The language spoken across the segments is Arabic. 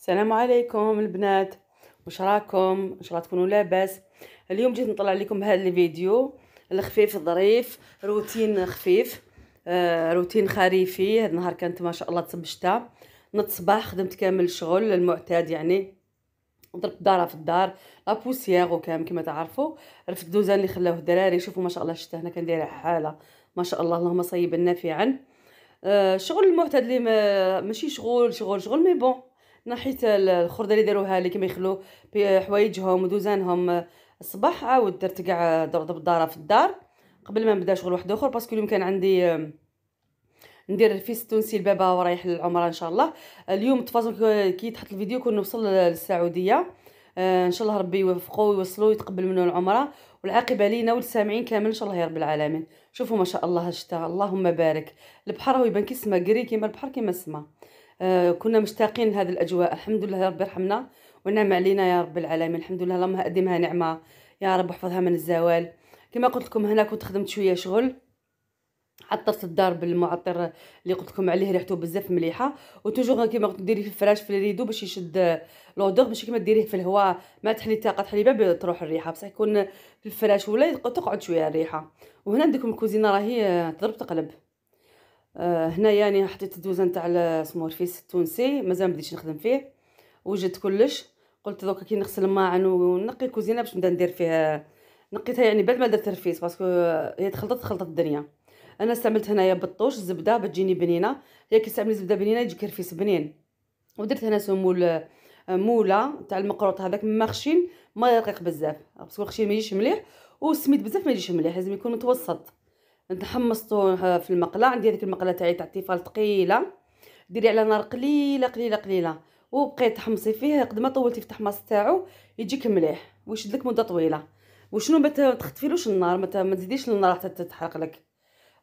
السلام عليكم البنات واش راكم ان شاء الله تكونوا لاباس اليوم جيت نطلع لكم بهذا الفيديو الخفيف الظريف روتين خفيف آه روتين خريفي هذا النهار كانت ما شاء الله تصب شتاء نط صباح خدمت كامل الشغل المعتاد يعني ضربت الدار في الدار لابوسييغ وكامل كما تعرفوا عرفت الدوزان اللي خلاوه الدراري شوفوا ما شاء الله الشتا هنا كندير حاله ما شاء الله اللهم صيبا نافعا آه شغل المعتاد اللي ما ماشي شغل شغل شغل مي بون نحيت الخرده اللي داروها لي كما يخلو حوايجهم ودوزانهم الصباح عاود آه، درت كاع ضرب الدار في الدار قبل ما نبدا شغل واحد اخر باسكو اليوم كان عندي آه، ندير الفيس التونسي لبابا ورايح للعمره ان شاء الله اليوم تفاصيل كي تحط الفيديو كون نوصل للسعوديه آه، ان شاء الله ربي يوفقه ويوصلوا يتقبل منه العمره والعاقبه لينا وللسامعين كامل ان شاء الله يا رب العالمين شوفوا ما شاء الله الشتاء اللهم بارك البحر هو يبان السما قري كيما البحر كيما السما آه، كنا مشتاقين لهذه الاجواء الحمد لله ربي يرحمنا ونعم علينا يا رب العالمين الحمد لله اللهم ادمها نعمه يا رب احفظها من الزوال كما قلت لكم هنا كنت خدمت شويه شغل عطرت الدار بالمعطر اللي قلت لكم عليه ريحته بزاف مليحه وتوجور كيما قلت ديريه في الفراش في الريدو باش يشد لودور باش كيما ديريه في الهواء ما تحلي طاقه تحلي باب تروح الريحه بصح يكون في الفراش ولا تقعد شويه الريحه وهنا عندكم الكوزينه راهي آه، تضرب تقلب آه هنايا يعني حطيت الدوزان تاع السمورفيس التونسي مازال بديتش نخدم فيه وجدت كلش قلت دوكا كي نغسل الماعن ونقي الكوزينه باش نبدا ندير فيها نقيتها يعني بعد ما درت الرفيس باسكو هي تخلطت خلطت الدنيا انا استعملت هنايا بطوش زبده بتجيني بنينه هي كي تستعملي زبده بنينه يجيك رفيس بنين ودرت هنا سمول موله تاع المقروط هذاك ما خشين ما رقيق بزاف باسكو الخشين ما يجيش مليح والسميد بزاف ما يجيش مليح لازم يكون متوسط نحمصتو آه، في المقله عندي هذيك المقله تاعي تاع التيفال ثقيله ديري على نار قليله قليله قليله وبقيت تحمصي فيه قد ما طولتي في التحماص تاعو يجيك مليح ويشدلك مده طويله وشنو ما تخطفيلوش النار ما تزيديش النار حتى تتحرق لك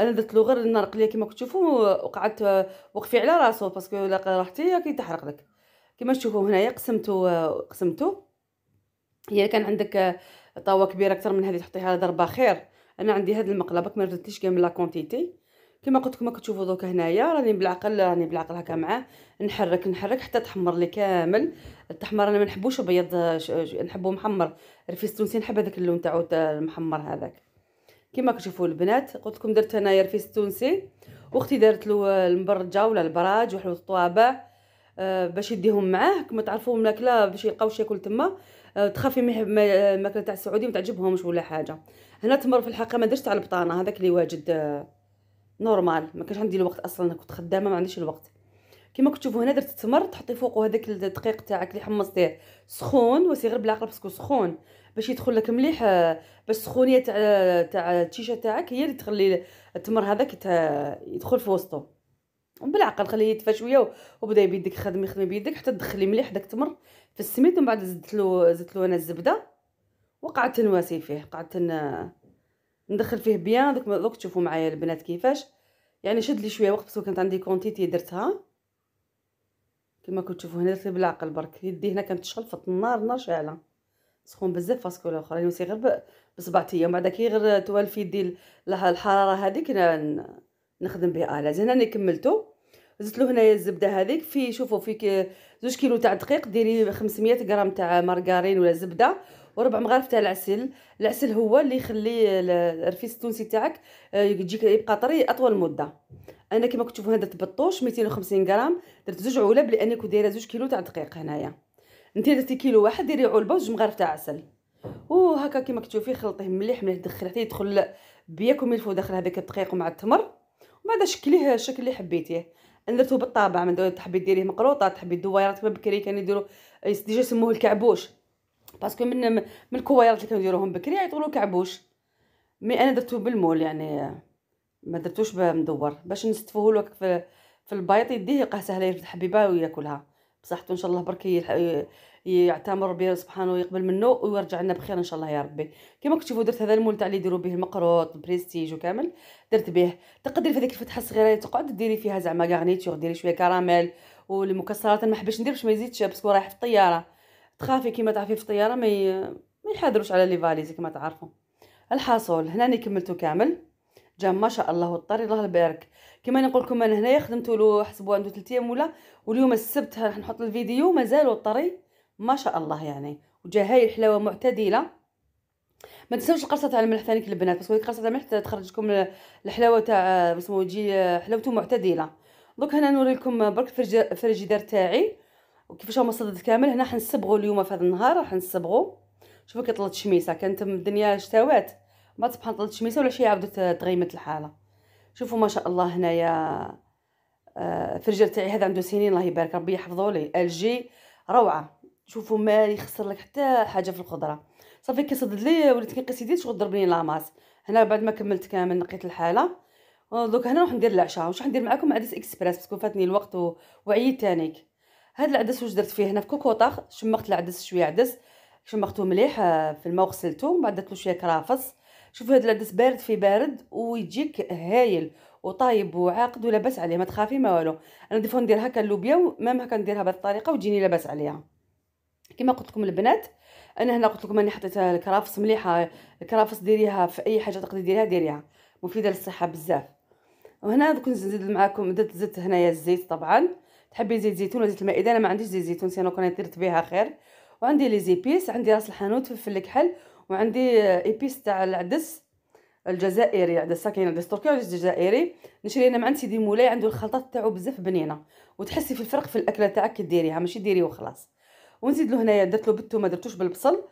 انا درت له غير النار قليله كيما كما تشوفوا وقعدت وقفي على راسو باسكو الا راحتي كي تحرق لك كيما تشوفوا هنايا قسمتو قسمتو هي كان عندك طاوه كبيره اكثر من هذه تحطيها ضربه خير انا عندي هاد المقله باك ما كامل لا كونتيتي كما قلت لكم كتشوفوا دوكا هنايا راني بالعقل راني بالعقل هكا معاه نحرك نحرك حتى تحمر لي كامل التحمر انا ما نحبوش ابيض نحبو محمر رفيس التونسي نحب هذاك اللون تاعو المحمر هذاك كما كتشوفوا البنات قلت لكم درت هنايا رفيس التونسي واختي دارت له المبرجه ولا البراج وحلو الطوابع آه، باش يديهم معاه كما تعرفوا الماكله باش يلقاو ياكل تما آه، تخافي الماكله آه، تاع السعودي ما تعجبهمش ولا حاجه هنا تمر في الحقيقه ما درتش تاع البطانه هذاك اللي واجد آه، نورمال ما كانش عندي الوقت اصلا كنت خدامه ما عنديش الوقت كما كتشوفوا هنا درت التمر تحطي فوقه هذاك الدقيق تاعك اللي حمصتيه سخون وسي غير بالعقل باسكو سخون باش يدخل لك مليح باش السخونيه تاع تاع التيشه تاعك هي اللي تخلي التمر هذاك يدخل في وسطو بالعقل خليه يدفى شويه وبدا بيدك خدمي خدمي بيدك حتى تدخلي مليح داك التمر في السميد ومن بعد زدت له زدت له انا الزبده وقعدت نواسي فيه قعدت ندخل فيه بيان دوك دوك تشوفوا معايا البنات كيفاش يعني شد لي شويه وقت باسكو كانت عندي كونتيتي درتها كما كنت تشوفوا هنا درت بالعقل برك يدي هنا كانت تشغل في النار نار شاعله سخون بزاف باسكو الاخر نسي غير بصبعتي ومن بعد كي غير توالف يدي الحراره هذيك نخدم بها الاز زين ني كملتو زدت له هنايا الزبده هذيك في شوفوا في زوج كيلو تاع دقيق ديري 500 غرام تاع مارغرين ولا زبده وربع مغارف تاع العسل العسل هو اللي يخلي الرفيس التونسي تاعك آه، يجيك يبقى طري اطول مده انا كما كنتو تشوفوا هذا البطوش 250 غرام درت زوج علب لاني كنت دايره زوج كيلو تاع دقيق هنايا انت درتي كيلو واحد ديري علبه وزوج مغارف تاع عسل وهكا كما كتشوفي خلطيه مليح مليح دخل حتى يدخل بياكم الفو داخل هذاك الدقيق مع التمر ومن بعد شكليه الشكل اللي حبيتيه درتو بالطابع من تحبي ديريه مقروطه تحبي الدويرات بكري كان يديروا ديجا يسموه الكعبوش باسكو من من الكويرات اللي كانوا يديروهم بكري يعيطولو كعبوش مي انا درتو بالمول يعني ما درتوش مدور باش نستفوه لك في, في البيض يديه يلقاه سهله يفتح حبيبه وياكلها بصحته ان شاء الله برك يعتمر ربي سبحانه ويقبل منه ويرجع لنا بخير ان شاء الله يا ربي كما كتشوفوا درت هذا المول تاع اللي يديروا به المقروط بريستيج وكامل درت به تقدري في هذيك الفتحه الصغيره تقعد ديري فيها زعما غارنيتور ديري شويه كراميل والمكسرات ما حبيتش ندير باش ما يزيدش باسكو رايح في الطياره تخافي كيما تعرفي في الطياره ما ما يحاذروش على لي فاليز كما تعرفوا الحاصل هنا كملتو كامل جا ما شاء الله والطري الله يبارك كما نقول لكم انا هنايا خدمت له حسبوا عنده 3 ايام ولا واليوم السبت راح نحط الفيديو مازال الطري ما شاء الله يعني وجا هاي الحلاوه معتدله ما تنساوش القرصه تاع الملح ثاني البنات باسكو هذيك القرصه تاع الملح تخرج لكم الحلاوه تاع آه، اسمو تجي آه، حلاوته معتدله دوك هنا نوري لكم برك الفريجيدير تاعي وكيفاش هو مصدد كامل هنا حنصبغوا اليوم في هذا النهار راح نصبغوا شوفوا كي طلعت الشميسه كانت الدنيا شتاوات ما تبحنطل الشميسه ولا شي عاودت آه، تغيمت الحاله شوفوا ما شاء الله هنايا آه، الفرجل تاعي هذا عنده سنين الله يبارك ربي يحفظه لي الجي روعه شوفوا ما يخسر لك حتى حاجه في الخضره صافي صدد لي وليت كنقيس يدي شغل ضربني لاماس هنا بعد ما كملت كامل نقيت الحاله دوك هنا نروح ندير العشاء واش ندير معكم عدس اكسبريس باسكو فاتني الوقت و... وعييت تانيك هاد العدس واش درت فيه هنا في كوكوطاخ شمخت العدس شويه عدس شمخته مليح آه، في الماء وغسلته بعد درت له شويه كرافس شوفوا هاد العدس بارد في بارد ويجيك هايل وطايب وعاقد ولاباس عليه ما تخافي ما والو انا ديفو ندير هكا اللوبيا ومام هكا نديرها بهذه الطريقه وتجيني لاباس عليها كما قلت لكم البنات انا هنا قلت لكم اني حطيت الكرافس مليحه الكرافس ديريها في اي حاجه تقدري ديريها ديريها مفيده للصحه بزاف وهنا دوك نزيد معكم درت زيت هنايا الزيت طبعا تحبي زيت زيتون ولا زيت المائده انا ما عنديش زيت زيتون سينو كنت درت بها خير وعندي لي زيبيس عندي راس الحانوت فلفل الكحل وعندي ايبيس تاع العدس الجزائري عدس كاين عدس تركي وعدس جزائري نشري انا مع سيدي مولاي عنده الخلطات تاعو بزاف بنينه وتحسي في الفرق في الاكله تاعك كي ديريها ماشي ديري وخلاص ونزيد له هنايا درت له بالثوم ما درتوش بالبصل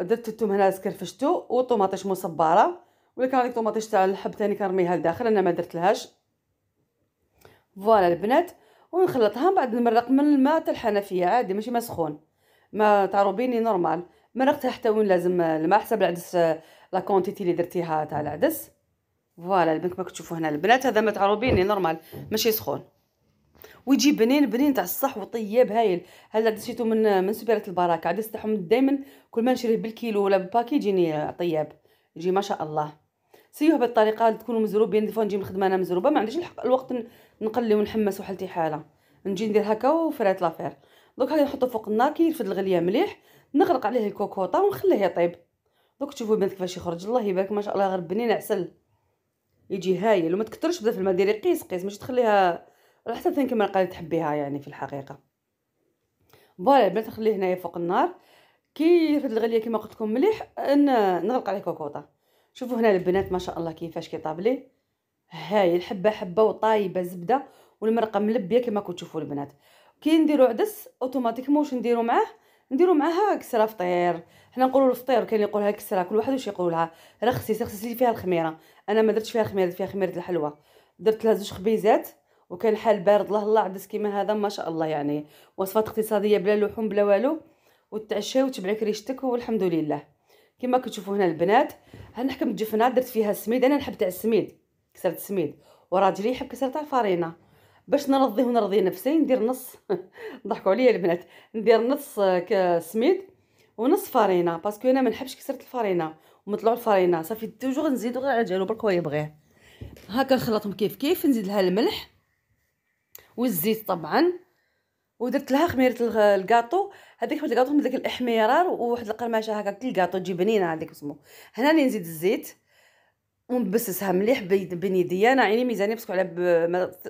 درت الثوم هنا سكرفشتو وطوماطيش مصبره ولا كان عندك طوماطيش تاع الحب ثاني كنرميها لداخل انا ما درت لهاش فوالا البنات ونخلطها من بعد نمرق من الماء تاع الحنفيه عادي ماشي ما سخون ما تعربيني نورمال مرق حتى وين لازم الماء حسب العدس آه، لا كونتيتي اللي درتيها تاع العدس فوالا البنك ما كتشوفوا هنا البنات هذا متعروبيني نورمال ماشي سخون ويجي بنين بنين تاع الصح وطيب هايل هذا دشيتو من من سبيرة البركه عدس تاعهم دائما كل ما نشريه بالكيلو ولا بالباكي يجيني طياب يجي ما شاء الله سيوه بالطريقه تكونوا مزروبين ديفوا نجي من الخدمه انا مزروبه ما عنديش الحق الوقت نقلي ونحمس وحالتي حاله نجي ندير هكا وفرات لافير دوك هاي نحطو فوق النار كي يرفد الغليه مليح نغرق عليه الكوكوطه ونخليه يطيب دوك تشوفوا البنات كيفاش يخرج الله يبارك ما شاء الله غير بنين عسل يجي هايل وما تكثرش بدا في الماء ديري قيس قيس ماشي تخليها حتى ثاني كما قالت تحبيها يعني في الحقيقه فوالا البنات نخليه هنايا فوق النار كي يرفد الغليه كما قلت لكم مليح نغلق عليه كوكوطه شوفوا هنا البنات ما شاء الله كيفاش كيطاب لي هايل حبه حبه وطايبه زبده والمرقه ملبيه كما كنتو البنات كي نديرو عدس اوتوماتيكمون واش نديرو معاه نديرو معاها كسره فطير حنا نقولوا الفطير كاين اللي يقولها كسره كل واحد واش يقولها لها رخصي رخصي فيها الخميره انا ما درتش فيها خميره فيها خميره الحلوه درت لها زوج خبيزات وكان حال بارد الله الله عدس كيما هذا ما شاء الله يعني وصفات اقتصاديه بلا لحوم بلا والو وتعشى وتبعك ريشتك والحمد لله كما كتشوفوا هنا البنات هنحكم الجفنه درت فيها السميد انا نحب تاع السميد كسره السميد وراجلي يحب كسرة الفرينه باش نرضي ونرضي نفسي ندير نص ضحكوا عليا البنات ندير نص آه، سميد ونص فرينه باسكو انا ما نحبش كثرت الفرينه ومطلعوا الفرينه صافي توجور نزيدو غير على جالو برك هو يبغيه هكا نخلطهم كيف كيف نزيد لها الملح والزيت طبعا ودرت لها خميره الكاطو هذيك واحد الكاطو من داك الاحمرار وواحد القرمشه هكا كي الكاطو تجي بنينه هذيك اسمو هنا نزيد الزيت ونبسسها مليح بين يدي انا عيني ميزاني بصكو على ب...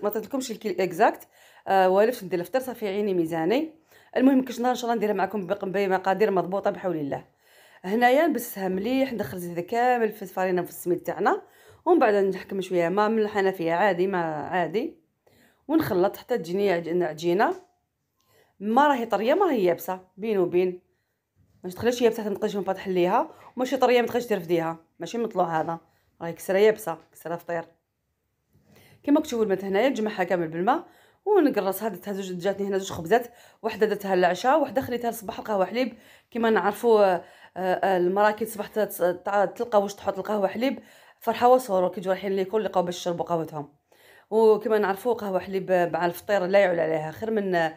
ما تعطيكمش الكيل اكزاكت آه والف ندير الفطر صافي عيني ميزاني المهم كاش نهار ان شاء الله نديرها معكم بمقادير مضبوطه بحول الله هنايا نبسسها مليح ندخل الزيت كامل في الفرينه في السميد تاعنا ومن بعد نحكم شويه ما من الحنفيه عادي ما عادي ونخلط حتى تجيني عجينه ما راهي طريه ما راهي يابسه بين وبين ما تخليش يابسه ما من بعد تحليها وماشي طريه ما تخليش ترفديها ماشي مطلوع هذا راهي كسره يابسه كسره فطير كما كتشوفوا البنات هنايا نجمعها كامل بالماء ونقرصها درتها زوج جاتني هنا زوج خبزات وحده درتها للعشاء وحده خليتها للصباح القهوه حليب كما نعرفوا آه، آه، المراه كي تصبح تلقى واش تحط القهوه حليب فرحه وسرور كيجوا رايحين ليكول لقاو باش يشربوا قهوتهم وكما نعرفوا قهوه حليب آه، مع الفطير لا يعلى عليها خير من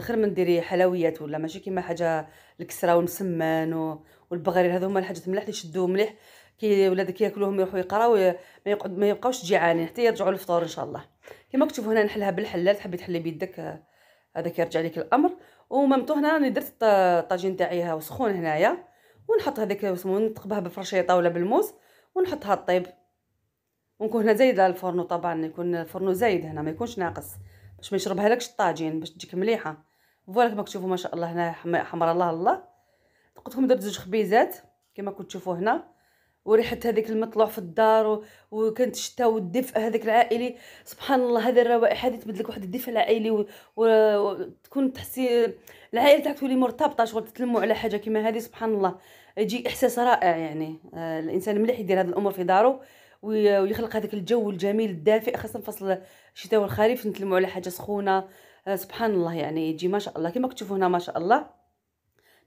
خير من ديري حلويات ولا ماشي كيما حاجه الكسره والمسمن والبغرير هذو هما الحاجات مليح اللي يشدوا مليح كي ولادك ياكلوهم يروحوا يقراو ما, يقعد ما يبقاوش جيعانين حتى يرجعوا للفطور ان شاء الله كما كتشوفوا هنا نحلها بالحلال تحبي تحلي بيدك هذا كيرجع لك الامر ومامتو هنا راني درت الطاجين تاعي سخون هنايا ونحط هذاك اسمه نتقبه بالفرشيطه ولا بالموس ونحطها طيب ونكون هنا زايده الفرن طبعا يكون الفرن زايد هنا ما يكونش ناقص باش ما يشربها لكش الطاجين باش تجيك مليحه فوالا كما كتشوفوا ما شاء الله هنا حمر الله الله قلت لكم درت زوج خبيزات كما كنت تشوفوا هنا وريحه هذيك المطلوع في الدار وكانت الشتا والدفء هذاك العائلي سبحان الله هذه الروائح هذه تبدل لك واحد الدفء العائلي وتكون تحسي العائله تاعك تولي مرتبطه شغل تتلموا على حاجه كيما هذه سبحان الله يجي احساس رائع يعني آه، الانسان مليح يدير هذه الامور في داره ويخلق هذاك الجو الجميل الدافئ خاصه فصل الشتاء والخريف نتلموا على حاجه سخونه آه، سبحان الله يعني يجي ما شاء الله كما تشوفوا هنا ما شاء الله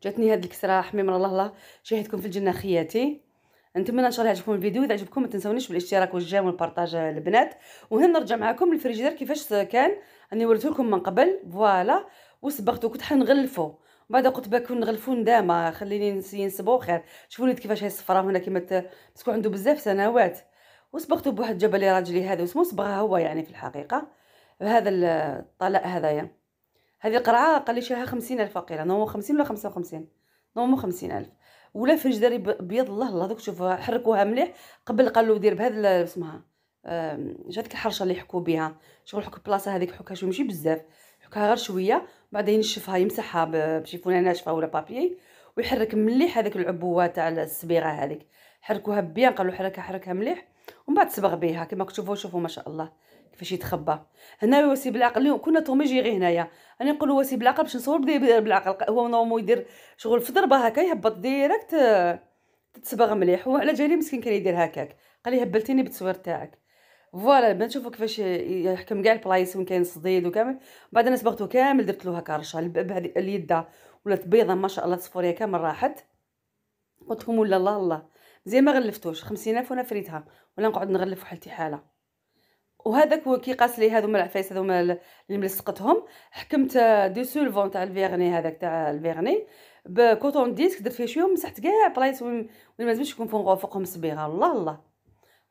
جاتني هذه الكسره حميم الله الله شاهدكم في الجنه خياتي نتمنى ان شاء الله يعجبكم الفيديو اذا عجبكم ما تنسونيش بالاشتراك والجيم والبارطاج البنات وهنا نرجع معكم الفريجيدير كيفاش كان اني وريته لكم من قبل فوالا وصبغته كنت حنغلفو بعد قلت باكون نغلفو نداما خليني ينسبو خير شوفوا لي كيفاش هي الصفره هنا كيما مسكو عنده بزاف سنوات وصبغته بواحد جبلي راجلي هذا وسمو صبغها هو يعني في الحقيقه هذا الطلاء هذايا هذه القرعه قال لي شيها 50000 فقيره نو 50 ولا 55 نو 50000 ولا الجدار بيض الله الله دوك شوف حركوها مليح قبل قالوا دير بهذا اسمها جات هذيك الحرشه اللي حكوا بها شغل حك البلاصه هذيك حكها شويه ماشي بزاف حكها غير شويه بعدين ينشفها يمسحها بشي فونه ناشفه ولا بابي ويحرك مليح هذيك العبوه تاع الصبيغه هذيك حركوها بيان قالوا حركها حركها مليح ومن بعد صبغ بها كما تشوفوا شوفوا ما شاء الله فاش يتخبى هنا وسيب بالعقل كنا تومي جيغي هنايا انا نقول وسي بالعقل باش نصور بدا بالعقل هو نورمو يدير شغل في ضربه هكا يهبط ديريكت تتصبغ مليح هو على جالي مسكين كان يدير هكاك قال لي هبلتيني بالتصوير تاعك فوالا ما نشوفوا كيفاش يحكم كاع البلايص وين كاين الصديد وكامل بعد انا صبغته كامل درت له هكا رشه بهذه اليده ولات بيضه ما شاء الله تصفوريه كامل راحت قلت لهم ولا الله الله زي ما غلفتوش خمسين الف وانا فريتها ولا نقعد نغلف وحالتي حاله وهذاك هو كيقاس لي هذوما العفايس هذوما اللي ملصقتهم حكمت دي سولفون تاع الفيرني هذاك تاع الفيرني بكوطون ديسك درت فيه شويه ومسحت كاع بلايص وين ما لازمش يكون فوق فوقهم صبيغه الله الله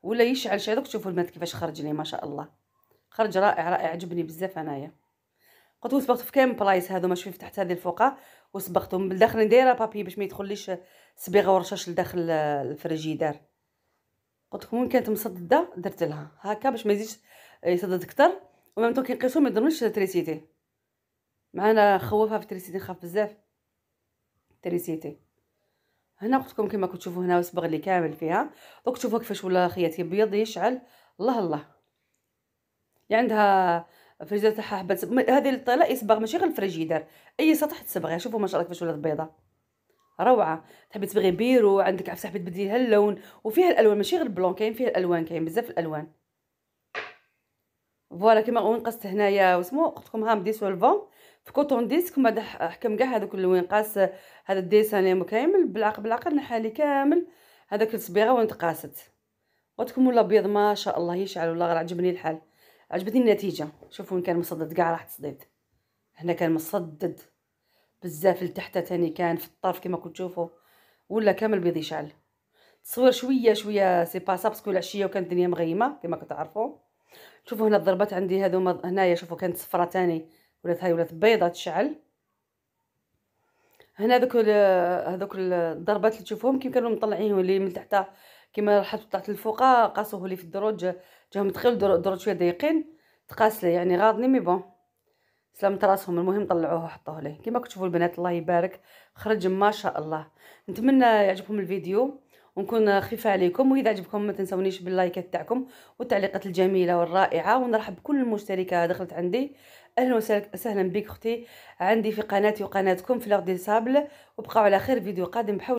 ولا يشعل شي دوك تشوفوا المات كيفاش خرج لي ما شاء الله خرج رائع رائع عجبني بزاف انايا قلت وصبغت في كامل بلايص هذوما شوف تحت هذه الفوقه وصبغتهم بالداخل دايره بابي باش ما يدخلليش صبيغه ورشاش لداخل الفريجيدار قلت لكم وين كانت مصدده درت لها هكا باش ما يزيدش آه، يصدد اكثر ومام طون كيقيسو ما يضرنيش تريسيتي معانا خوفها في تريسيتي خاف بزاف تريسيتي هنا قلت لكم كما كتشوفوا هنا وسبغ لي كامل فيها دوك تشوفوا كيفاش ولا خيات بيض يشعل الله الله اللي يعني عندها فريجيدار تاعها حبات هذه الطلاء يصبغ ماشي غير الفريجيدار اي سطح تصبغيه يعني شوفوا ما شاء الله كيفاش ولات بيضه روعه تحبي تبغي بيرو عندك عفسه حبيت تبدلي لها اللون وفيها الالوان ماشي غير بلون كاين فيها الالوان كاين بزاف الالوان فوالا كيما ونقصت هنايا وسمو قلتلكم هام ديسولفون في كوتون ديسك ومن بعد حكم كاع هذوك الوينقاس هذا الديسان كامل بالعقل بالعقل نحالي كامل هذاك الصبيغه وين تقاست قلتلكم ولا بيض ما شاء الله يشعل والله غير عجبني الحال عجبتني النتيجه شوفوا كان مصدد كاع راح تصديد هنا كان مصدد بزاف لتحت تاني كان في الطرف كما كنت تشوفوا ولا كامل بيض يشعل تصوير شويه شويه سي باسا باسكو العشيه وكانت الدنيا مغيمه كما كتعرفوا شوفوا هنا الضربات عندي هذوما هنايا شوفوا كانت صفرة تاني ولات هاي ولات بيضه تشعل هنا دوك هذوك الضربات اللي تشوفوهم كي كانوا مطلعين اللي من تحت كيما رحت طلعت للفوق قاسوه لي في الدروج جاهم دخل دروج شويه ضيقين تقاسله يعني غاضني مي بون سلمت راسهم المهم طلعوه وحطوه ليه كما كتشوفوا البنات الله يبارك خرج ما شاء الله نتمنى يعجبكم الفيديو ونكون خفيفه عليكم واذا عجبكم ما تنسونيش باللايكات تاعكم والتعليقات الجميله والرائعه ونرحب بكل المشتركه دخلت عندي اهلا وسهلا بك اختي عندي في قناتي وقناتكم في دي سابل وبقاو على خير فيديو قادم بحول